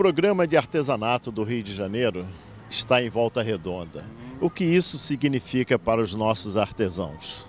programa de artesanato do Rio de Janeiro está em volta redonda. O que isso significa para os nossos artesãos?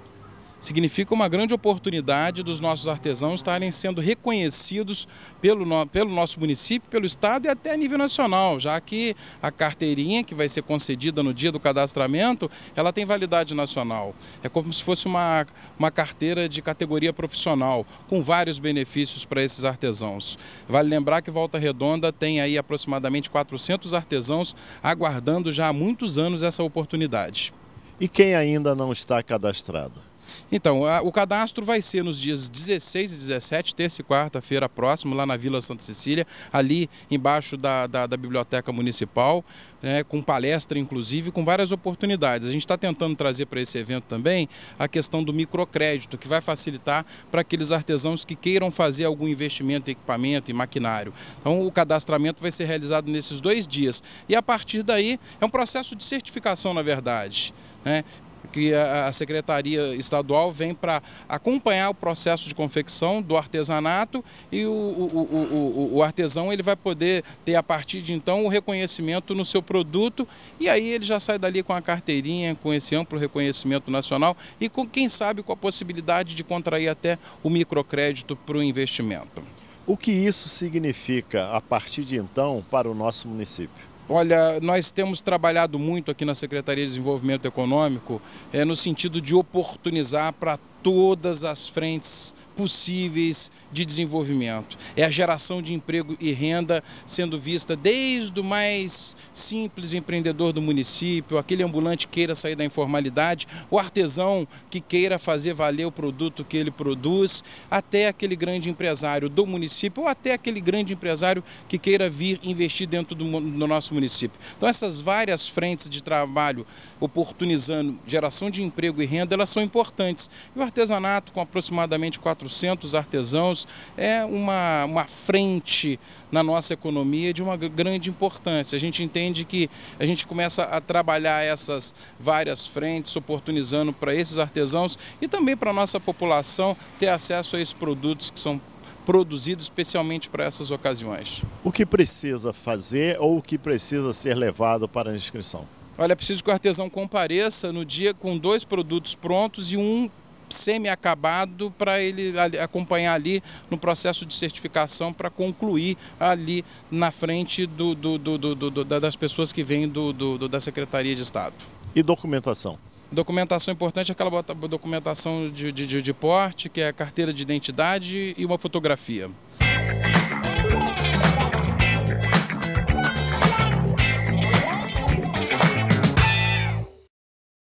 significa uma grande oportunidade dos nossos artesãos estarem sendo reconhecidos pelo, pelo nosso município, pelo Estado e até a nível nacional, já que a carteirinha que vai ser concedida no dia do cadastramento, ela tem validade nacional. É como se fosse uma, uma carteira de categoria profissional, com vários benefícios para esses artesãos. Vale lembrar que Volta Redonda tem aí aproximadamente 400 artesãos aguardando já há muitos anos essa oportunidade. E quem ainda não está cadastrado? Então, a, o cadastro vai ser nos dias 16 e 17, terça e quarta-feira próximo, lá na Vila Santa Cecília, ali embaixo da, da, da Biblioteca Municipal, né, com palestra, inclusive, com várias oportunidades. A gente está tentando trazer para esse evento também a questão do microcrédito, que vai facilitar para aqueles artesãos que queiram fazer algum investimento em equipamento e maquinário. Então, o cadastramento vai ser realizado nesses dois dias. E a partir daí, é um processo de certificação, na verdade. Né? que a Secretaria Estadual vem para acompanhar o processo de confecção do artesanato e o, o, o, o, artesão ele vai poder ter a partir de então o reconhecimento no seu produto e aí ele já sai dali com a carteirinha, com esse amplo reconhecimento nacional e com quem sabe com a possibilidade de contrair até o microcrédito para o investimento. O que isso significa a partir de então para o nosso município? Olha, nós temos trabalhado muito aqui na Secretaria de Desenvolvimento Econômico é, no sentido de oportunizar para todas as frentes possíveis de desenvolvimento. É a geração de emprego e renda sendo vista desde o mais simples empreendedor do município, aquele ambulante queira sair da informalidade, o artesão que queira fazer valer o produto que ele produz, até aquele grande empresário do município ou até aquele grande empresário que queira vir investir dentro do, do nosso município. Então essas várias frentes de trabalho oportunizando geração de emprego e renda, elas são importantes. E o artesanato com aproximadamente 4 400 artesãos, é uma, uma frente na nossa economia de uma grande importância. A gente entende que a gente começa a trabalhar essas várias frentes, oportunizando para esses artesãos e também para a nossa população ter acesso a esses produtos que são produzidos especialmente para essas ocasiões. O que precisa fazer ou o que precisa ser levado para a inscrição? Olha, é preciso que o artesão compareça no dia com dois produtos prontos e um semi-acabado para ele acompanhar ali no processo de certificação para concluir ali na frente do, do, do, das pessoas que vêm da Secretaria de Estado. E documentação? Documentação importante é aquela documentação de, de, de porte, que é a carteira de identidade e uma fotografia.